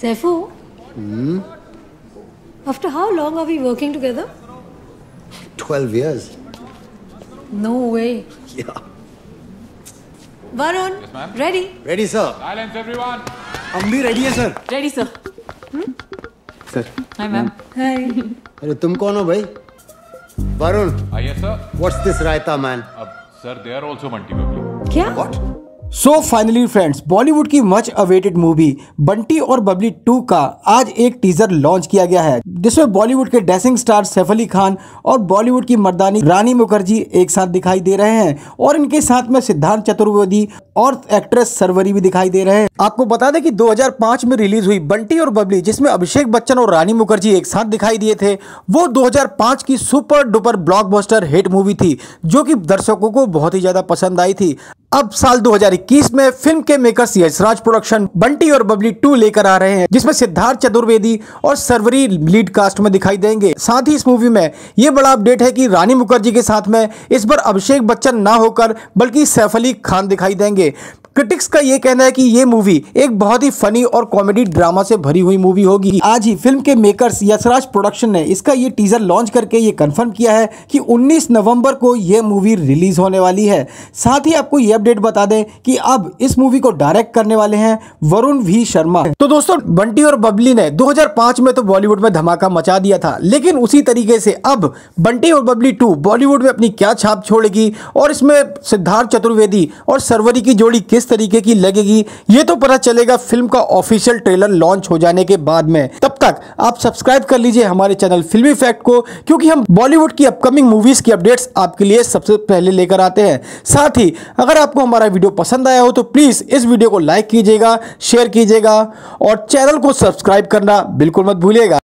Saifu? Hmm? After how long are we working together? Twelve years. No way. Yeah. Varun, yes, ma'am. ready? Ready, sir. Silence, everyone. Ambi ready है sir ready sir sir hi ma'am Hi. अरे तुम कौन हो भाई वरुण आइए sir what's this raita man अब sir they are also multiple क्या what so finally friends Bollywood की मच अवेटेड मूवी बंटी और बबली 2 का आज एक टीजर लॉन्च किया गया है जिसमें बॉलीवुड के डेसिंग स्टार सैफ अली खान और बॉलीवुड की मर्दानी रानी मुखर्जी एक साथ दिखाई दे रहे हैं और इनके साथ में सिद्धांत चतुर्वेदी और एक्ट्रेस सरवरी भी दिखाई दे रहे हैं आपको बता दें कि 2005 में रिलीज हुई बंटी और बबली जिसमें अभिषेक बच्चन और रानी मुखर्जी एक साथ दिखाई दिए थे वो 2005 की super duper blockbuster hit movie थी जो कि दर्शकों को बहुत ही ज्यादा पसंद आई थी अब साल 2021 में फिल्म के मेकर्स यशराज प्रोडक्शन बंटी और बबली टू लेकर आ रहे हैं जिसमें सिद्धार्थ चतुर्वेदी और सरवरी लीड कास्ट में दिखाई देंगे साथ ही इस मूवी में ये बड़ा अपडेट है कि रानी मुखर्जी के साथ में इस बार अभिषेक बच्चन ना होकर बल्कि सैफ अली खान दिखाई देंगे क्रिटिक्स का ये कहना है कि ये मूवी एक बहुत ही फनी और कॉमेडी ड्रामा से भरी हुई मूवी होगी आज ही फिल्म के मेकर्स यशराज प्रोडक्शन ने इसका ये टीजर लॉन्च करके ये कंफर्म किया है कि 19 नवंबर को ये मूवी रिलीज होने वाली है साथ ही आपको यह अपडेट बता दें कि अब इस मूवी को डायरेक्ट करने वाले हैं वरुण वी शर्मा तो दोस्तों बंटी और बबली ने 2005 में तो बॉलीवुड में धमाका मचा दिया था लेकिन उसी तरीके से अब बंटी और बबली टू बॉलीवुड में अपनी क्या छाप छोड़ेगी और इसमें सिद्धार्थ चतुर्वेदी और सरवरी की जोड़ी किस तरीके की लगेगी ये तो पता चलेगा फिल्म का ऑफिशियल ट्रेलर लॉन्च हो जाने के बाद में तब तक आप सब्सक्राइब कर लीजिए हमारे चैनल फिल्मी फैक्ट को क्योंकि हम बॉलीवुड की अपकमिंग मूवीज की अपडेट्स आपके लिए सबसे पहले लेकर आते हैं साथ ही अगर आप आपको हमारा वीडियो पसंद आया हो तो प्लीज़ इस वीडियो को लाइक कीजिएगा शेयर कीजिएगा और चैनल को सब्सक्राइब करना बिल्कुल मत भूलिएगा